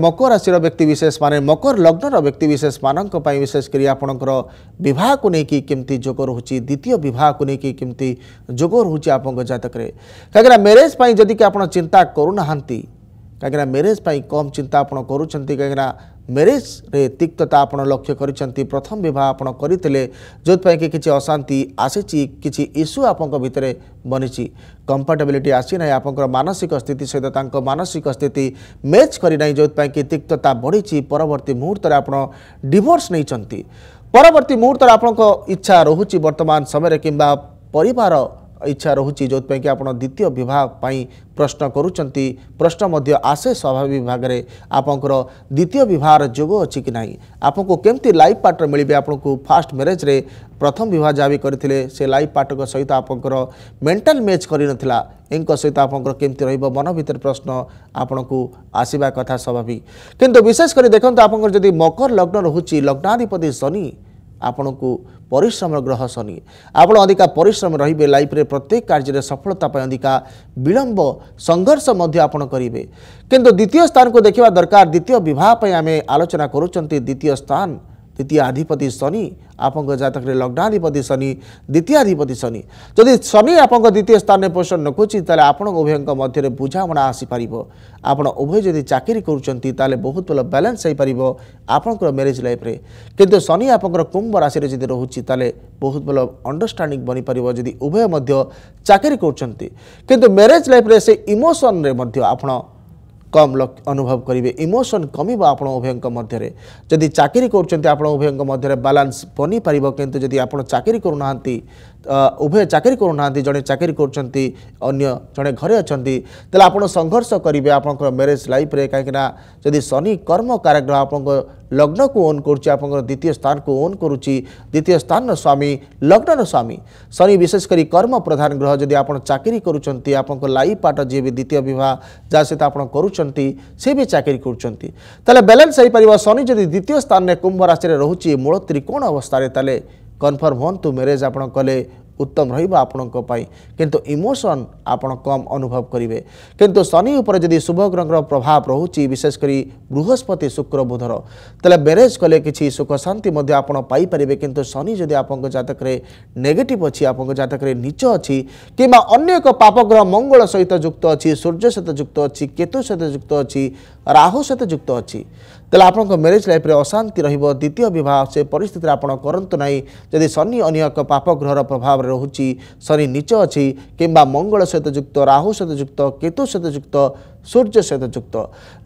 मकर राशि व्यक्ति विशेष मान मकर लग्न व्यक्ति विशेष मानी विशेषकर आपंकर बहुत को लेकिन द्वितीय बहुत को लेकिन केमती जोग रोचे आप जतक कहीं मेरेज पर चिंता करूना कहीं मेरेज पर कम चिंता आप कर ମ୍ୟାରେଜ୍ରେ ତିକ୍ତତା ଆପଣ ଲକ୍ଷ୍ୟ କରିଛନ୍ତି ପ୍ରଥମ ବିବାହ ଆପଣ କରିଥିଲେ ଯେଉଁଥିପାଇଁ କି କିଛି ଅଶାନ୍ତି ଆସିଛି କିଛି ଇସ୍ୟୁ ଆପଣଙ୍କ ଭିତରେ ବନିଛି କମ୍ଫର୍ଟେବିଲିଟି ଆସିନାହିଁ ଆପଣଙ୍କର ମାନସିକ ସ୍ଥିତି ସହିତ ତାଙ୍କ ମାନସିକ ସ୍ଥିତି ମ୍ୟାଚ୍ କରିନାହିଁ ଯେଉଁଥିପାଇଁ କି ତିକ୍ତତା ବଢ଼ିଛି ପରବର୍ତ୍ତୀ ମୁହୂର୍ତ୍ତରେ ଆପଣ ଡିଭୋର୍ସ ନେଇଛନ୍ତି ପରବର୍ତ୍ତୀ ମୁହୂର୍ତ୍ତରେ ଆପଣଙ୍କ ଇଚ୍ଛା ରହୁଛି ବର୍ତ୍ତମାନ ସମୟରେ କିମ୍ବା ପରିବାର ଇଚ୍ଛା ରହୁଛି ଯେଉଁଥିପାଇଁ କି ଆପଣ ଦ୍ୱିତୀୟ ବିବାହ ପାଇଁ ପ୍ରଶ୍ନ କରୁଛନ୍ତି ପ୍ରଶ୍ନ ମଧ୍ୟ ଆସେ ସ୍ୱାଭାବିକ ଭାଗରେ ଆପଣଙ୍କର ଦ୍ୱିତୀୟ ବିବାହର ଯୋଗ ଅଛି କି ନାହିଁ ଆପଣଙ୍କୁ କେମିତି ଲାଇଫ୍ ପାର୍ଟନର ମିଳିବେ ଆପଣଙ୍କୁ ଫାଷ୍ଟ ମ୍ୟାରେଜ୍ରେ ପ୍ରଥମ ବିବାହ ଯାହା ବି କରିଥିଲେ ସେ ଲାଇଫ୍ ପାର୍ଟନରଙ୍କ ସହିତ ଆପଣଙ୍କର ମେଣ୍ଟାଲ୍ ମ୍ୟାଚ୍ କରିନଥିଲା ଏଙ୍କ ସହିତ ଆପଣଙ୍କର କେମିତି ରହିବ ମନ ଭିତରେ ପ୍ରଶ୍ନ ଆପଣଙ୍କୁ ଆସିବା କଥା ସ୍ୱାଭାବିକ କିନ୍ତୁ ବିଶେଷ କରି ଦେଖନ୍ତୁ ଆପଣଙ୍କର ଯଦି ମକର ଲଗ୍ନ ରହୁଛି ଲଗ୍ନାଧିପତି ଶନି ଆପଣଙ୍କୁ ପରିଶ୍ରମର ଗ୍ରହ ଶନି ଆପଣ ଅଧିକା ପରିଶ୍ରମ ରହିବେ ଲାଇଫ୍ରେ ପ୍ରତ୍ୟେକ କାର୍ଯ୍ୟରେ ସଫଳତା ପାଇଁ ଅଧିକା ବିଳମ୍ବ ସଂଘର୍ଷ ମଧ୍ୟ ଆପଣ କରିବେ କିନ୍ତୁ ଦ୍ୱିତୀୟ ସ୍ଥାନକୁ ଦେଖିବା ଦରକାର ଦ୍ୱିତୀୟ ବିବାହ ପାଇଁ ଆମେ ଆଲୋଚନା କରୁଛନ୍ତି ଦ୍ୱିତୀୟ ସ୍ଥାନ द्वितीयाधिपति शनि आपनको जातक रे लग्नाधिपति शनि द्वितीयाधिपति शनि जदि शनि आपनको द्वितीय स्थान रे पोषण नकुछि ताले आपन उभयका मध्ये रे बुझामणा आसी परइबो आपन उभय यदि चाकरी करउछन्ती ताले बहुत बल ब्यालेन्स सही परइबो आपनको मेरेज लाइफ रे किंतु शनि आपनको कुंभ राशि रे जित रहउछि बहुत बल अंडरस्टेंडिंग बनि परइबो यदि उभय चाकरी जागिरि करउछन्ती किंतु मेरेज लाइफ रे से इमोसन रे কম অনুভব করবে ইমোশন কমিব আপনার উভয় মধ্যে যদি চাকরি করছেন আপনার উভয় মধ্যে বালান্স বনিপার কিন্তু যদি আপনার চাকরি করু না উভয় চাকরি করু না জন চাকরি করছেন অন্য জন ঘরে অনেক তাহলে আপনার সংঘর্ষ করবে আপনার ম্যারেজ লাইফ্রে কিনা যদি শনি কর্ম কারাগ্রহ আপনার लग्न को ओन कर द्वितीय स्थान को ओन कर द्वितीय स्थान स्वामी लग्न स्वामी शनि विशेषकर कर्म प्रधान ग्रह जदि आप चाकरी करुँच लाइफ पार्टनर जी भी द्वितीय बहुत जहाँ सहित आप सी भी चाकरी करुँच बैलेंस हो पार शनि जदि द्वितीय स्थान में कुंभ राशि रोचे मूल त्रिकोण अवस्था कनफर्म हूँ मेरेज आप कले উত্তম রহব আপনার কিন্তু ইমোশন আপনার কম অনুভব করবে কিন্তু শনি উপরে যদি শুভ গ্রহর প্রভাব রয়েছে বিশেষ করে বৃহস্পতি শুক্র বুধর তাহলে ম্যারেজ কলে কিছু সুখ শান্তি আপনার পাইপারে কিন্তু শনি যদি আপনার জাতকরে নেগেটিভ অছি আপনার জাতকরে নিচ অছি কিংবা অন্য এক পাপগ্রহ মঙ্গল সহিত যুক্ত অছি সূর্য সহিত যুক্ত অছি কেতু সহিত যুক্ত অছি রাহু সহিত যুক্ত অছি ତାହେଲେ ଆପଣଙ୍କ ମ୍ୟାରେଜ୍ ଲାଇଫ୍ରେ ଅଶାନ୍ତି ରହିବ ଦ୍ୱିତୀୟ ବିବାହ ସେ ପରିସ୍ଥିତିରେ ଆପଣ କରନ୍ତୁ ନାହିଁ ଯଦି ଶନି ଅନ୍ୟ ଏକ ପାପ ଗ୍ରହର ପ୍ରଭାବରେ ରହୁଛି ଶନି ନିଚ ଅଛି କିମ୍ବା ମଙ୍ଗଳ ସହିତ ଯୁକ୍ତ ରାହୁ ସହିତ ଯୁକ୍ତ କେତୁ ସହିତ ଯୁକ୍ତ सूर्य सहित युक्त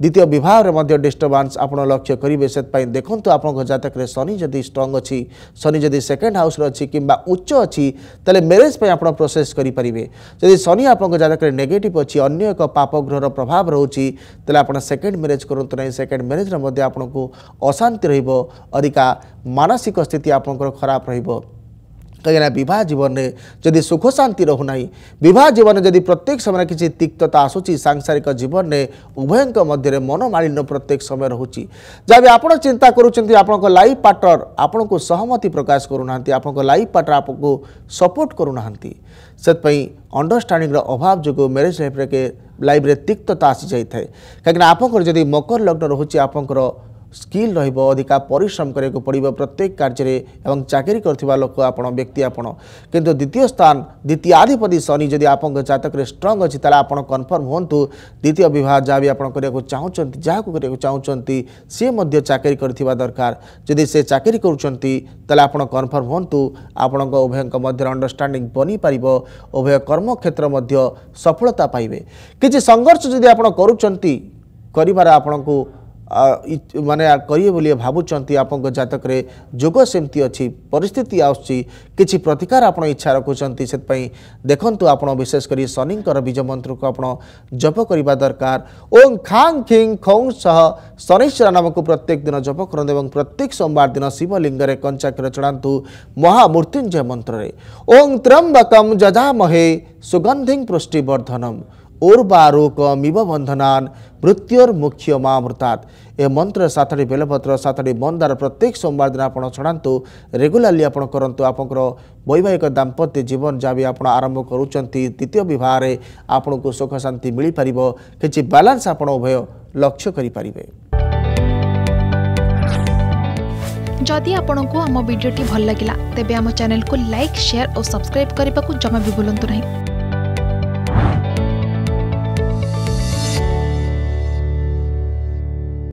द्वितीय बहुत डिस्टर्बांस आपड़ लक्ष्य करेंगे से देखो आप जतक शनि जदि स्ट्रंग अच्छी शनि जदि सेकेंड हाउस अच्छी कि उच्च अच्छी तेज़े मेरेज पर प्रोसेस करेंगे जदि शनि आपको नेगेटिव अच्छी अं एक पापग्रहर प्रभाव रोचे तेल आप सेकेंड मेरेज करूँ ना सेकेंड म्यारेज्रे आपको अशांति रानसिक स्थित आप खराब रहा कहीं बहुत जीवन में जदि सुख शांति रुना बहुत जीवन में जदि प्रत्येक समय किसी तिक्तता आसूची सांसारिक जीवन में उभय मध्य मनमालिन्य प्रत्येक समय रोचे जब आप चिंता करुँच लाइफ पार्टनर आपण को सहमति प्रकाश करूना आपण लाइफ पार्टनर आपको सपोर्ट करूना से अंडरस्टाडिंग अभाव जो मेरेज लाइफ लाइफ तिक्तता आसी जाए कहीं आप मकर लग्न रोचे आपंकर ସ୍କିଲ୍ ରହିବ ଅଧିକା ପରିଶ୍ରମ କରିବାକୁ ପଡ଼ିବ ପ୍ରତ୍ୟେକ କାର୍ଯ୍ୟରେ ଏବଂ ଚାକିରି କରୁଥିବା ଲୋକ ଆପଣ ବ୍ୟକ୍ତି ଆପଣ କିନ୍ତୁ ଦ୍ୱିତୀୟ ସ୍ଥାନ ଦ୍ୱିତୀୟାଧିପତି ଶନି ଯଦି ଆପଣଙ୍କ ଜାତକରେ ଷ୍ଟ୍ରଙ୍ଗ ଅଛି ତାହେଲେ ଆପଣ କନଫର୍ମ ହୁଅନ୍ତୁ ଦ୍ୱିତୀୟ ବିବାହ ଯାହା ବି ଆପଣ କରିବାକୁ ଚାହୁଁଛନ୍ତି ଯାହାକୁ କରିବାକୁ ଚାହୁଁଛନ୍ତି ସିଏ ମଧ୍ୟ ଚାକିରି କରିଥିବା ଦରକାର ଯଦି ସେ ଚାକିରି କରୁଛନ୍ତି ତାହେଲେ ଆପଣ କନଫର୍ମ ହୁଅନ୍ତୁ ଆପଣଙ୍କ ଉଭୟଙ୍କ ମଧ୍ୟରେ ଅଣ୍ଡରଷ୍ଟାଣ୍ଡିଂ ବନିପାରିବ ଉଭୟ କର୍ମକ୍ଷେତ୍ର ମଧ୍ୟ ସଫଳତା ପାଇବେ କିଛି ସଂଘର୍ଷ ଯଦି ଆପଣ କରୁଛନ୍ତି କରିବାର ଆପଣଙ୍କୁ ମାନେ କରିବେ ବୋଲି ଭାବୁଛନ୍ତି ଆପଣଙ୍କ ଜାତକରେ ଯୋଗ ସେମିତି ଅଛି ପରିସ୍ଥିତି ଆସୁଛି କିଛି ପ୍ରତିକାର ଆପଣ ଇଚ୍ଛା ରଖୁଛନ୍ତି ସେଥିପାଇଁ ଦେଖନ୍ତୁ ଆପଣ ବିଶେଷ କରି ଶନିଙ୍କର ବୀଜ ମନ୍ତ୍ରକୁ ଆପଣ ଜପ କରିବା ଦରକାର ଓଂ ଖାଂ ଖିଂ ଖଉଂ ସହ ଶନିଶ୍ୱର ନାମକୁ ପ୍ରତ୍ୟେକ ଦିନ ଜପ କରନ୍ତୁ ଏବଂ ପ୍ରତ୍ୟେକ ସୋମବାର ଦିନ ଶିବଲିଙ୍ଗରେ କଞ୍ଚା କ୍ଷୀର ଚଢ଼ାନ୍ତୁ ମହାମୃତ୍ୟୁଞ୍ଜୟ ମନ୍ତ୍ରରେ ଓଂ ତ୍ରମ୍ବକମ୍ ଯଜାମହେ ସୁଗନ୍ଧିଂ ପୃଷ୍ଟିବର୍ଦ୍ଧନମ୍ उर्वारोक मीव बंधनान मृत्युर मुख्य माँ ए मंत्र सातड़ी बेलपत्र सातड़ी मंदार प्रत्येक सोमवार दिन आपड़ छड़ा रेगुलाली आप करूँ वैवाहिक दाम्पत्य जीवन जहाँ भी आप आरंभ कर द्वितीय बहुत आपण को सुख शांति मिल पार कि बालान्स आप उभय लक्ष्य करें जदि आपण आम भिड्टे भल लगा तेब चेल को लाइक सेयार और सब्सक्राइब करने को जमा भी भूलु ना